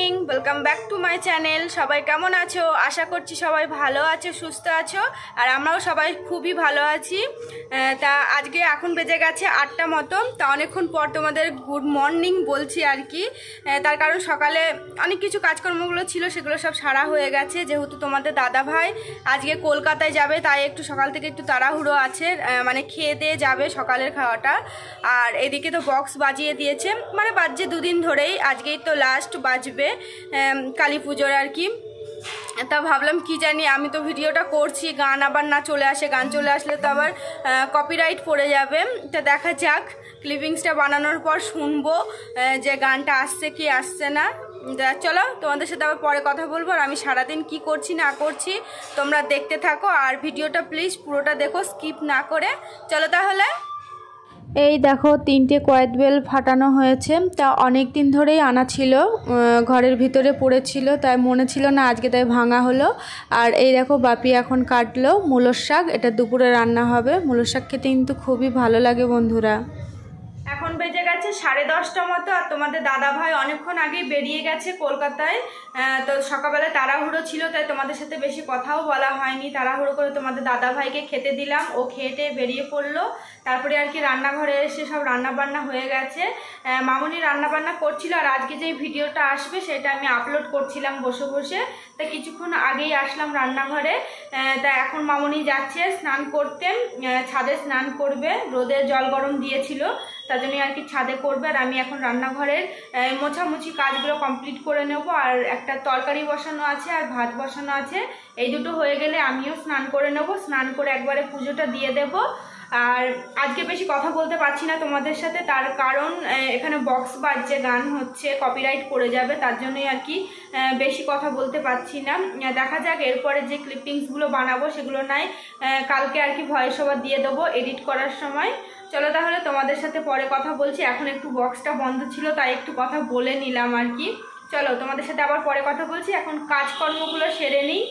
morning welcome back to my channel সবাই কেমন আছো আশা করছি সবাই ভালো আছো সুস্থ আছো আর আমরাও সবাই খুবই ভালো আছি তা আজকে এখন বেজে গেছে আটটা মতো তা অনেকক্ষণ পর তোমাদের গুড মর্নিং বলছি আর কি তার কারণ সকালে অনেক কিছু কাজকর্মগুলো ছিল সেগুলো সব সারা হয়ে গেছে যেহেতু তোমাদের দাদা ভাই আজকে কলকাতায় যাবে তাই একটু সকাল থেকে একটু তাড়াহুড়ো আছে মানে খেয়ে দিয়ে যাবে সকালের খাওয়াটা আর এদিকে তো বক্স বাজিয়ে দিয়েছে মানে বাজছে দুদিন ধরেই আজকেই তো লাস্ট বাজবে কালী পুজোর আর কি তা ভাবলাম কি জানি আমি তো ভিডিওটা করছি গান আবার না চলে আসে গান চলে আসলে তো আবার কপিরাইট পড়ে যাবে তা দেখা যাক ক্লিপিংসটা বানানোর পর শুনবো যে গানটা আসছে কি আসছে না চলো তোমাদের সাথে আবার পরে কথা বলবো আর আমি সারাদিন কি করছি না করছি তোমরা দেখতে থাকো আর ভিডিওটা প্লিজ পুরোটা দেখো স্কিপ না করে চলো তাহলে এই দেখো তিনটে কয়েদ বেল ফাটানো হয়েছে তা অনেক দিন ধরেই আনা ছিল ঘরের ভিতরে পড়েছিল তাই মনে ছিল না আজকে তাই ভাঙা হলো আর এই দেখো বাপি এখন কাটলো মূলর শাক এটা দুপুরে রান্না হবে মূলর শাক খেতে কিন্তু খুবই ভালো লাগে বন্ধুরা সাড়ে দশটা মতো আর তোমাদের দাদা ভাই অনেকক্ষণ আগেই বেরিয়ে গেছে কলকাতায় তো সকালবেলা তাড়াহুড়ো ছিল তাই তোমাদের সাথে বেশি কথাও বলা হয়নি তাড়াহুড়ো করে তোমাদের দাদা ভাইকে খেতে দিলাম ও খেয়ে বেরিয়ে পড়লো তারপরে আর কি রান্নাঘরে এসে সব রান্নাবান্না হয়ে গেছে মামনি রান্নাবান্না করছিল আর আজকে যে ভিডিওটা আসবে সেটা আমি আপলোড করছিলাম বসে বসে তা কিছুক্ষণ আগেই আসলাম রান্নাঘরে তা এখন মামনি যাচ্ছে স্নান করতে ছাদে স্নান করবে রোদের জল গরম দিয়েছিল তার জন্যই আর কি ছাদে করবে আর আমি এখন রান্নাঘরের মোছামুছি কাজগুলো কমপ্লিট করে নেব আর একটা তরকারি বসানো আছে আর ভাত বসানো আছে এই দুটো হয়ে গেলে আমিও স্নান করে নেব স্নান করে একবারে পুজোটা দিয়ে দেব আর আজকে বেশি কথা বলতে পারছি না তোমাদের সাথে তার কারণ এখানে বক্স বাজছে গান হচ্ছে কপিরাইট পড়ে যাবে তার জন্যই আর কি বেশি কথা বলতে পারছি না দেখা যাক এরপরে যে ক্লিপিংসগুলো বানাবো সেগুলো নাই কালকে আর কি ভয়েস ওভার দিয়ে দেবো এডিট করার সময় চলো তাহলে তোমাদের সাথে পরে কথা বলছি এখন একটু বক্সটা বন্ধ ছিল তাই একটু কথা বলে নিলাম আর কি চলো তোমাদের সাথে আবার পরে কথা বলছি এখন কাজকর্মগুলো সেরে নিই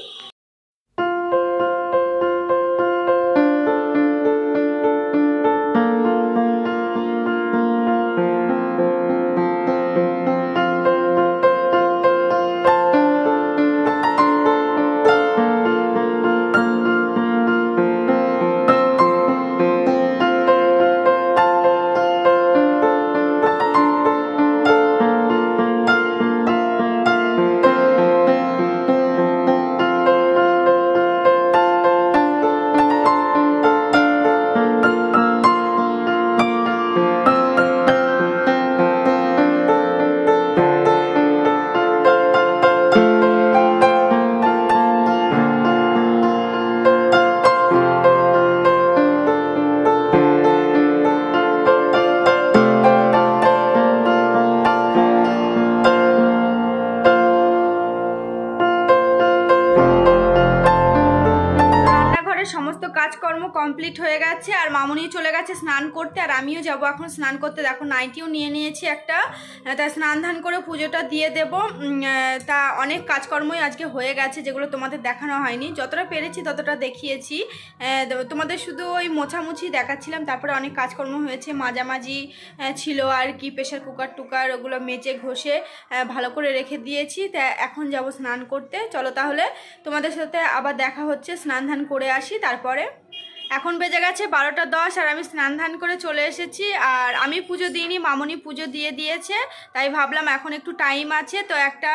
কাজকর্ম কমপ্লিট হয়ে গেছে আর মামুনি চলে গেছে স্নান করতে আর আমিও যাব এখন স্নান করতে দেখো নাইটিও নিয়ে নিয়েছি একটা তা স্নান ধান করে পুজোটা দিয়ে দেব তা অনেক কাজকর্মই আজকে হয়ে গেছে যেগুলো তোমাদের দেখানো হয়নি যতটা পেরেছি ততটা দেখিয়েছি তোমাদের শুধু ওই মোছামুছি দেখাচ্ছিলাম তারপরে অনেক কাজকর্ম হয়েছে মাঝামাঝি ছিল আর কি প্রেশার কুকার টুকার ওগুলো মেচে ঘষে ভালো করে রেখে দিয়েছি তা এখন যাব স্নান করতে চলো তাহলে তোমাদের সাথে আবার দেখা হচ্ছে স্নান ধান করে আসি তারপরে এখন বেজে গেছে বারোটা দশ আর আমি স্নান ধান করে চলে এসেছি আর আমি পুজো দিইনি মামনি পুজো দিয়ে দিয়েছে তাই ভাবলাম এখন একটু টাইম আছে তো একটা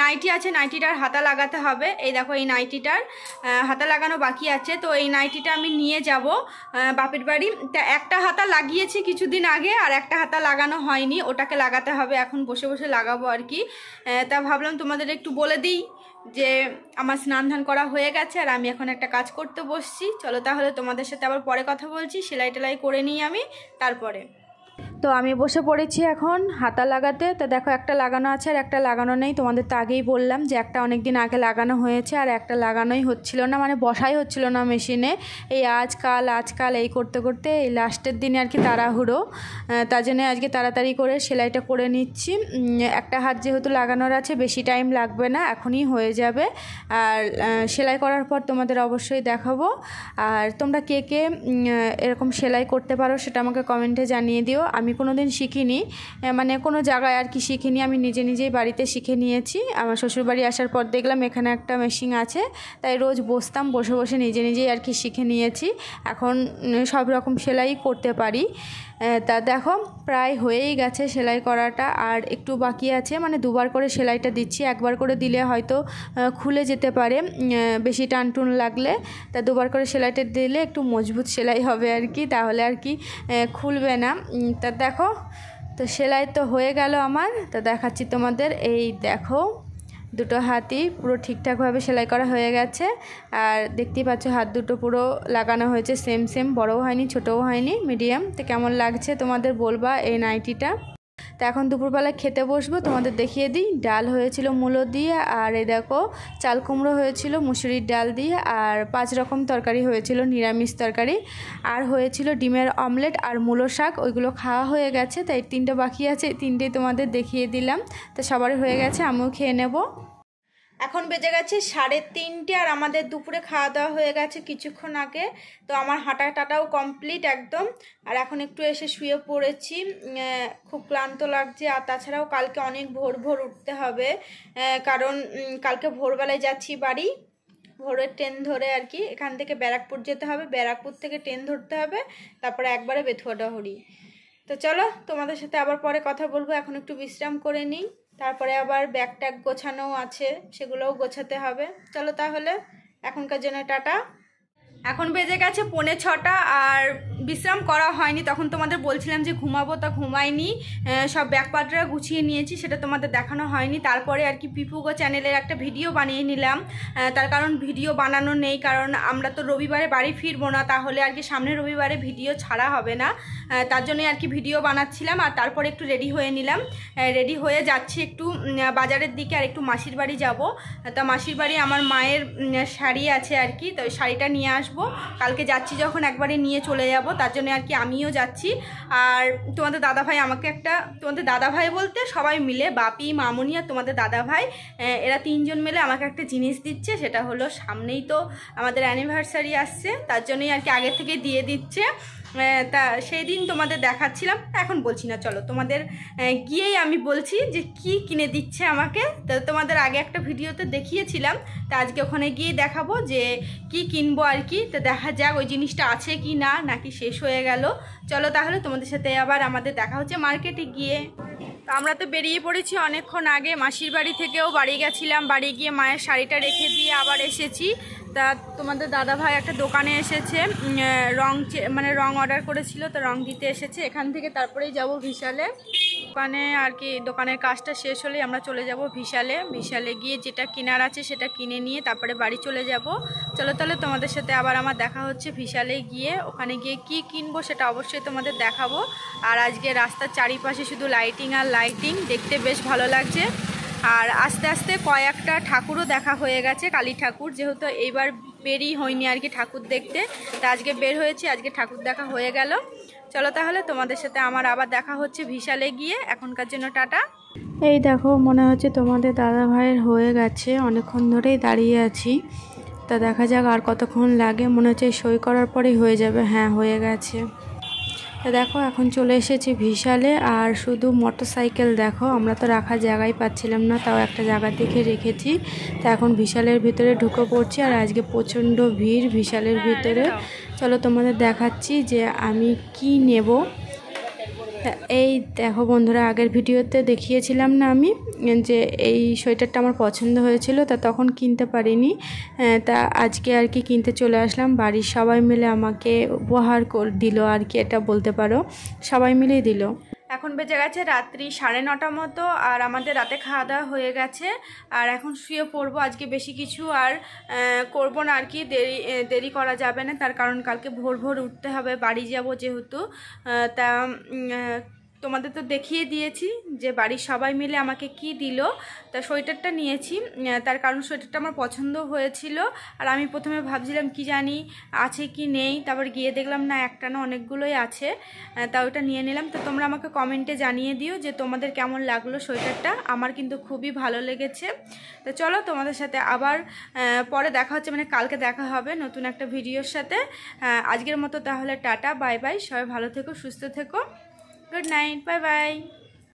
নাইটি আছে নাইটিটার হাতা লাগাতে হবে এই দেখো এই নাইটিটার হাতা লাগানো বাকি আছে তো এই নাইটিটা আমি নিয়ে যাব বাপের বাড়ি তা একটা হাতা লাগিয়েছি কিছুদিন আগে আর একটা হাতা লাগানো হয়নি ওটাকে লাগাতে হবে এখন বসে বসে লাগাবো আর কি তা ভাবলাম তোমাদের একটু বলে দিই যে আমার স্নান ধান করা হয়ে গেছে আর আমি এখন একটা কাজ করতে বসছি চলো তাহলে তোমাদের সাথে আবার পরে কথা বলছি সেলাই টেলাই করে নিই আমি তারপরে তো আমি বসে পড়েছি এখন হাতা লাগাতে তো দেখো একটা লাগানো আছে আর একটা লাগানো নেই তোমাদের তো আগেই বললাম যে একটা অনেক দিন আগে লাগানো হয়েছে আর একটা লাগানোই হচ্ছিল না মানে বসাই হচ্ছিল না মেশিনে এই আজকাল আজকাল এই করতে করতে এই লাস্টের দিনে আর কি তাড়াহুড়ো তার জন্য আজকে তাড়াতাড়ি করে সেলাইটা করে নিচ্ছি একটা হাত যেহেতু লাগানোর আছে বেশি টাইম লাগবে না এখনই হয়ে যাবে আর সেলাই করার পর তোমাদের অবশ্যই দেখাবো আর তোমরা কে কে এরকম সেলাই করতে পারো সেটা আমাকে কমেন্টে জানিয়ে দিও আমি আমি কোনো দিন শিখিনি মানে কোনো জায়গায় আর কি শিখিনি আমি নিজে নিজেই বাড়িতে শিখে নিয়েছি আমার শ্বশুরবাড়ি আসার পর দেখলাম এখানে একটা মেশিন আছে তাই রোজ বসতাম বসে বসে নিজে নিজেই আর কি শিখে নিয়েছি এখন সব রকম সেলাই করতে পারি তা দেখো প্রায় হয়েই গেছে সেলাই করাটা আর একটু বাকি আছে মানে দুবার করে সেলাইটা দিচ্ছি একবার করে দিলে হয়তো খুলে যেতে পারে বেশি টানটুন লাগলে তা দুবার করে সেলাইটা দিলে একটু মজবুত সেলাই হবে আর কি তাহলে আর কি খুলবে না তা দেখো তো সেলাই তো হয়ে গেল আমার তা দেখাচ্ছি তোমাদের এই দেখো দুটো হাতই পুরো ঠিকঠাকভাবে সেলাই করা হয়ে গেছে আর দেখতেই পাচ্ছ হাত দুটো পুরো লাগানো হয়েছে সেম সেম বড়ও হয়নি ছোটও হয়নি মিডিয়াম তো কেমন লাগছে তোমাদের বলবা এই নাইটিটা তো এখন দুপুরবেলা খেতে বসবো তোমাদের দেখিয়ে দিই ডাল হয়েছিল মূলো দিয়ে আর এ দেখো চাল কুমড়ো হয়েছিল মুসুরির ডাল দিয়ে আর পাঁচ রকম তরকারি হয়েছিল নিরামিষ তরকারি আর হয়েছিল ডিমের অমলেট আর মূলো শাক ওইগুলো খাওয়া হয়ে গেছে তাই তিনটে বাকি আছে তিনটেই তোমাদের দেখিয়ে দিলাম তো সবারই হয়ে গেছে আমিও খেয়ে নেবো এখন বেজে গেছে সাড়ে তিনটে আর আমাদের দুপুরে খাওয়া দাওয়া হয়ে গেছে কিছুক্ষণ আগে তো আমার হাঁটা টাটাও কমপ্লিট একদম আর এখন একটু এসে শুয়ে পড়েছি খুব ক্লান্ত লাগছে আর তাছাড়াও কালকে অনেক ভোর ভোর উঠতে হবে কারণ কালকে ভোরবেলায় যাচ্ছি বাড়ি ভোরের ট্রেন ধরে আর কি এখান থেকে ব্যারাকপুর যেতে হবে ব্যারাকপুর থেকে ট্রেন ধরতে হবে তারপরে একবারে বেথুয়া তো চলো তোমাদের সাথে আবার পরে কথা বলবো এখন একটু বিশ্রাম করে নিই তারপরে আবার ব্যাগ ট্যাগ গোছানোও আছে সেগুলোও গোছাতে হবে চলো তাহলে এখনকার জন্য টাটা এখন বেজে গেছে পৌনে ছটা আর বিশ্রাম করা হয়নি তখন তোমাদের বলছিলাম যে ঘুমাবো তা ঘুমাইনি সব ব্যাগপাটরা গুছিয়ে নিয়েছি সেটা তোমাদের দেখানো হয়নি তারপরে আর কি পিপুগো চ্যানেলের একটা ভিডিও বানিয়ে নিলাম তার কারণ ভিডিও বানানো নেই কারণ আমরা তো রবিবারে বাড়ি ফিরবো না তাহলে আর কি সামনে রবিবারে ভিডিও ছাড়া হবে না তার জন্যই আর কি ভিডিও বানাচ্ছিলাম আর তারপরে একটু রেডি হয়ে নিলাম রেডি হয়ে যাচ্ছি একটু বাজারের দিকে আর একটু মাসির বাড়ি যাবো তা মাসির বাড়ি আমার মায়ের শাড়ি আছে আর কি তো শাড়িটা নিয়ে আস আসবো কালকে যাচ্ছি যখন একবারে নিয়ে চলে যাব তার জন্য আর কি আমিও যাচ্ছি আর তোমাদের দাদাভাই আমাকে একটা তোমাদের দাদাভাই বলতে সবাই মিলে বাপি মামনি আর তোমাদের দাদাভাই এরা তিনজন মিলে আমাকে একটা জিনিস দিচ্ছে সেটা হলো সামনেই তো আমাদের অ্যানিভার্সারি আসছে তার জন্যই আর কি আগে থেকে দিয়ে দিচ্ছে তা সেই দিন তোমাদের দেখাচ্ছিলাম এখন বলছি না চলো তোমাদের গিয়েই আমি বলছি যে কি কিনে দিচ্ছে আমাকে তো তোমাদের আগে একটা ভিডিওতে দেখিয়েছিলাম তা আজকে ওখানে গিয়ে দেখাবো যে কি কিনবো আর কি তো দেখা যাক ওই জিনিসটা আছে কি না নাকি শেষ হয়ে গেল চলো তাহলে তোমাদের সাথে আবার আমাদের দেখা হচ্ছে মার্কেটে গিয়ে তো আমরা তো বেরিয়ে পড়েছি অনেকক্ষণ আগে মাসির বাড়ি থেকেও বাড়ি গেছিলাম বাড়ি গিয়ে মায়ের শাড়িটা রেখে দিয়ে আবার এসেছি তা তোমাদের দাদা ভাই একটা দোকানে এসেছে রং মানে রং অর্ডার করেছিল তো রং দিতে এসেছে এখান থেকে তারপরেই যাব বিশালে দোকানে আর কি দোকানের কাজটা শেষ হলে আমরা চলে যাব বিশালে বিশালে গিয়ে যেটা কেনার আছে সেটা কিনে নিয়ে তারপরে বাড়ি চলে যাব চলো তাহলে তোমাদের সাথে আবার আমার দেখা হচ্ছে বিশালে গিয়ে ওখানে গিয়ে কি কিনবো সেটা অবশ্যই তোমাদের দেখাবো আর আজকে রাস্তার চারিপাশে শুধু লাইটিং আর লাইটিং দেখতে বেশ ভালো লাগছে আর আস্তে আস্তে কয়েকটা ঠাকুরও দেখা হয়ে গেছে কালী ঠাকুর যেহেতু এইবার বেরই হয়নি আর কি ঠাকুর দেখতে তা আজকে বের হয়েছি আজকে ঠাকুর দেখা হয়ে গেল চলো তাহলে তোমাদের সাথে আমার আবার দেখা হচ্ছে ভিশালে গিয়ে এখনকার জন্য টাটা এই দেখো মনে হচ্ছে তোমাদের দাদা ভাইয়ের হয়ে গেছে অনেকক্ষণ ধরেই দাঁড়িয়ে আছি তা দেখা যাক আর কতক্ষণ লাগে মনে হচ্ছে সই করার পরেই হয়ে যাবে হ্যাঁ হয়ে গেছে তো দেখো এখন চলে এসেছি ভিশালে আর শুধু মোটরসাইকেল দেখো আমরা তো রাখার জায়গায় পাচ্ছিলাম না তাও একটা জায়গা দেখে রেখেছি তো এখন ভিশালের ভিতরে ঢুকে পড়ছি আর আজকে প্রচণ্ড ভিড় ভিশালের ভিতরে হ্যাঁ, চলো তোমাদের দেখাচ্ছি যে আমি কি নেব এই দেখো বন্ধুরা আগের ভিডিওতে দেখিয়েছিলাম না আমি যে এই সোয়েটারটা আমার পছন্দ হয়েছিল তা তখন কিনতে পারিনি তা আজকে আর কি কিনতে চলে আসলাম বাড়ির সবাই মিলে আমাকে উপহার দিল আর কি এটা বলতে পারো সবাই মিলেই দিল এখন বেজে গেছে রাত্রি সাড়ে নটা মতো আর আমাদের রাতে খাওয়া দাওয়া হয়ে গেছে আর এখন শুয়ে পড়বো আজকে বেশি কিছু আর করবো না আর কি দেরি দেরি করা যাবে না তার কারণ কালকে ভোর ভোর উঠতে হবে বাড়ি যাব যেহেতু তা তোমাদের তো দেখিয়ে দিয়েছি যে বাড়ির সবাই মিলে আমাকে কি দিল তা সোয়েটারটা নিয়েছি তার কারণ সোয়েটারটা আমার পছন্দ হয়েছিল আর আমি প্রথমে ভাবছিলাম কি জানি আছে কি নেই তারপর গিয়ে দেখলাম না একটা না অনেকগুলোই আছে তা ওটা নিয়ে নিলাম তো তোমরা আমাকে কমেন্টে জানিয়ে দিও যে তোমাদের কেমন লাগলো সোয়েটারটা আমার কিন্তু খুবই ভালো লেগেছে তো চলো তোমাদের সাথে আবার পরে দেখা হচ্ছে মানে কালকে দেখা হবে নতুন একটা ভিডিওর সাথে আজকের মতো তাহলে টাটা বাই বাই সবাই ভালো থেকো সুস্থ থেকো good night bye bye